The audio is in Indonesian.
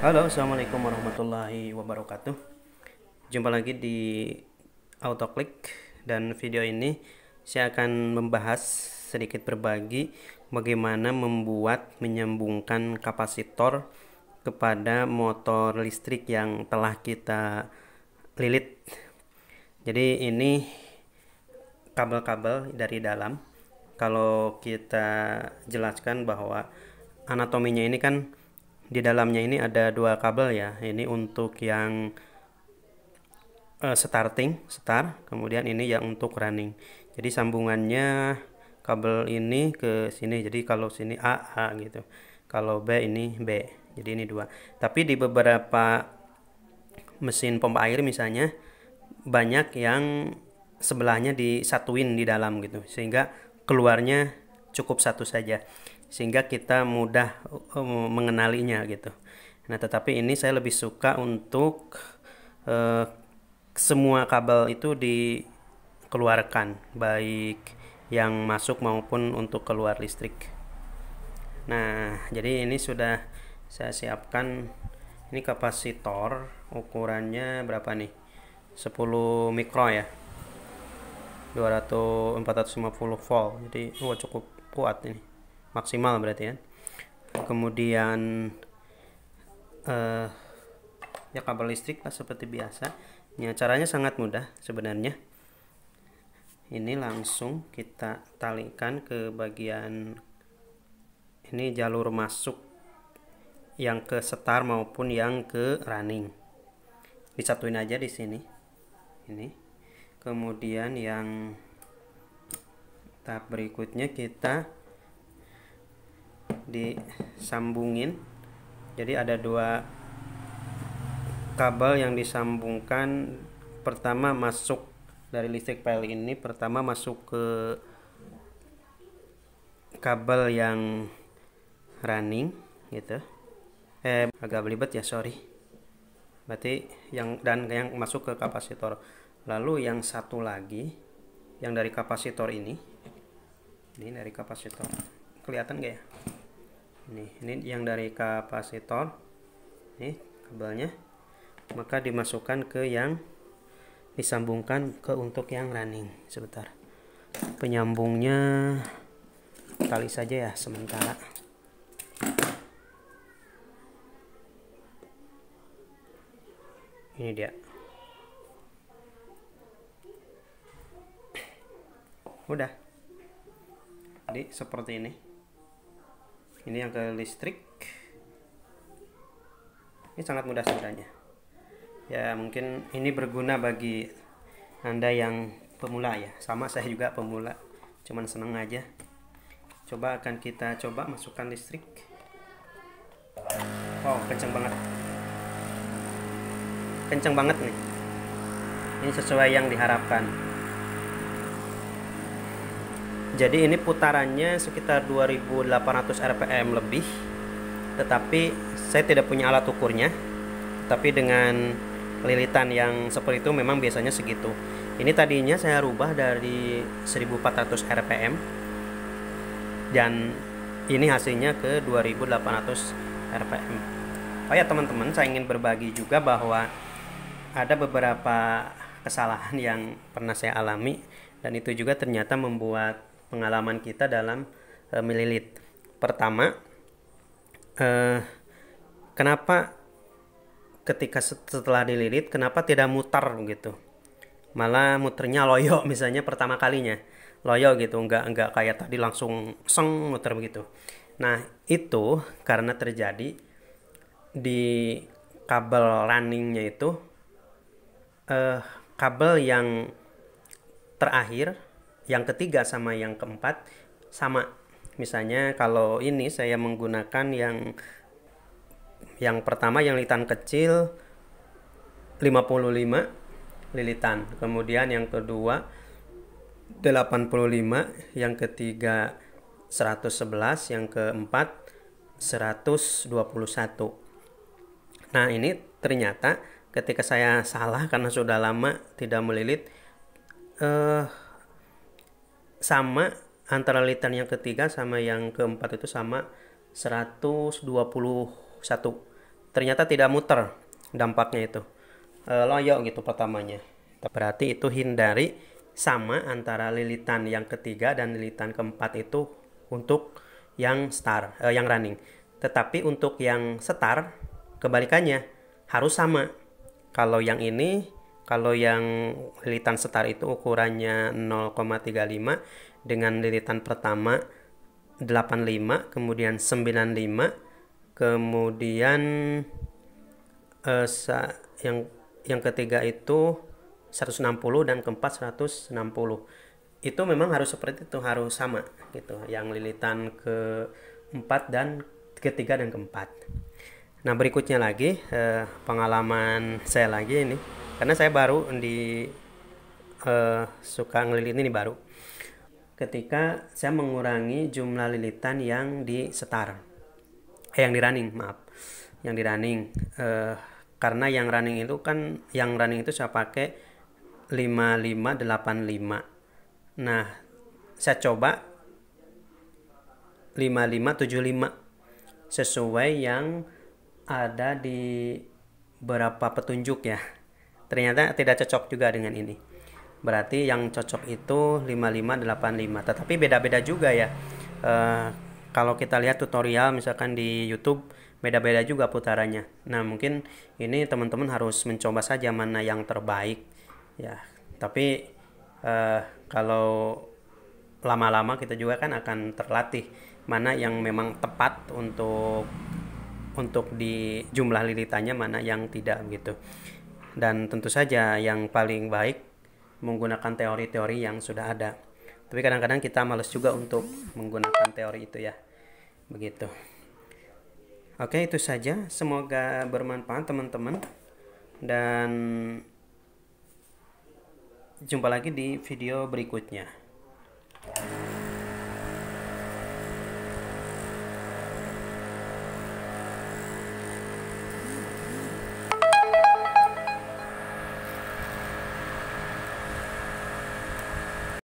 Halo, assalamualaikum warahmatullahi wabarakatuh. Jumpa lagi di AutoClick dan video ini saya akan membahas sedikit berbagi bagaimana membuat menyambungkan kapasitor kepada motor listrik yang telah kita lilit. Jadi ini kabel-kabel dari dalam. Kalau kita jelaskan bahwa anatominya ini kan di dalamnya ini ada dua kabel ya ini untuk yang uh, starting start kemudian ini yang untuk running jadi sambungannya kabel ini ke sini jadi kalau sini A A gitu kalau B ini B jadi ini dua tapi di beberapa mesin pompa air misalnya banyak yang sebelahnya disatuin di dalam gitu sehingga keluarnya cukup satu saja sehingga kita mudah eh, mengenalinya gitu. Nah, tetapi ini saya lebih suka untuk eh, semua kabel itu dikeluarkan, baik yang masuk maupun untuk keluar listrik. Nah, jadi ini sudah saya siapkan ini kapasitor ukurannya berapa nih? 10 mikro ya. 200 450 volt. Jadi wah cukup kuat ini maksimal berarti ya kemudian eh, ya kabel listrik lah seperti biasa ya caranya sangat mudah sebenarnya ini langsung kita talikan ke bagian ini jalur masuk yang ke setar maupun yang ke running disatuin aja di sini ini kemudian yang tahap berikutnya kita disambungin jadi ada dua kabel yang disambungkan pertama masuk dari listrik PL ini pertama masuk ke kabel yang running gitu eh agak belibet ya sorry berarti yang dan yang masuk ke kapasitor lalu yang satu lagi yang dari kapasitor ini ini dari kapasitor kelihatan gak ya nih ini yang dari kapasitor nih kabelnya maka dimasukkan ke yang disambungkan ke untuk yang running sebentar penyambungnya tali saja ya sementara ini dia udah jadi seperti ini ini yang ke listrik ini sangat mudah sebenarnya ya mungkin ini berguna bagi anda yang pemula ya sama saya juga pemula cuman seneng aja coba akan kita coba masukkan listrik wow oh, kenceng banget kenceng banget nih ini sesuai yang diharapkan jadi ini putarannya sekitar 2800 rpm lebih tetapi saya tidak punya alat ukurnya tapi dengan lilitan yang seperti itu memang biasanya segitu ini tadinya saya rubah dari 1400 rpm dan ini hasilnya ke 2800 rpm oh ya teman-teman saya ingin berbagi juga bahwa ada beberapa kesalahan yang pernah saya alami dan itu juga ternyata membuat pengalaman kita dalam e, eh, melilit. Pertama, e, kenapa ketika setelah dililit kenapa tidak mutar gitu? Malah muternya loyo misalnya pertama kalinya. Loyo gitu, nggak nggak kayak tadi langsung seng muter begitu. Nah, itu karena terjadi di kabel runningnya itu eh, kabel yang terakhir yang ketiga sama yang keempat sama. Misalnya kalau ini saya menggunakan yang yang pertama yang lilitan kecil 55 lilitan. Kemudian yang kedua 85, yang ketiga 111, yang keempat 121. Nah, ini ternyata ketika saya salah karena sudah lama tidak melilit eh sama antara lilitan yang ketiga sama yang keempat itu sama 121 ternyata tidak muter dampaknya itu e, loyo gitu pertamanya berarti itu hindari sama antara lilitan yang ketiga dan lilitan keempat itu untuk yang star eh, yang running tetapi untuk yang star kebalikannya harus sama kalau yang ini kalau yang lilitan setar itu ukurannya 0,35 dengan lilitan pertama 85, kemudian 95, kemudian eh, yang yang ketiga itu 160 dan keempat 160. Itu memang harus seperti itu, harus sama gitu. Yang lilitan ke empat dan ketiga dan keempat. Nah, berikutnya lagi eh, pengalaman saya lagi ini karena saya baru di uh, suka ngelilit ini baru ketika saya mengurangi jumlah lilitan yang di setar eh, yang di running maaf yang di running uh, karena yang running itu kan yang running itu saya pakai 5585 nah saya coba 5575 sesuai yang ada di beberapa petunjuk ya ternyata tidak cocok juga dengan ini berarti yang cocok itu 5585 tetapi beda-beda juga ya e, kalau kita lihat tutorial misalkan di YouTube beda-beda juga putarannya nah mungkin ini teman-teman harus mencoba saja mana yang terbaik ya tapi e, kalau lama-lama kita juga kan akan terlatih mana yang memang tepat untuk untuk di jumlah lilitannya mana yang tidak gitu dan tentu saja yang paling baik menggunakan teori-teori yang sudah ada. Tapi kadang-kadang kita males juga untuk menggunakan teori itu ya. Begitu. Oke, itu saja. Semoga bermanfaat teman-teman. Dan jumpa lagi di video berikutnya.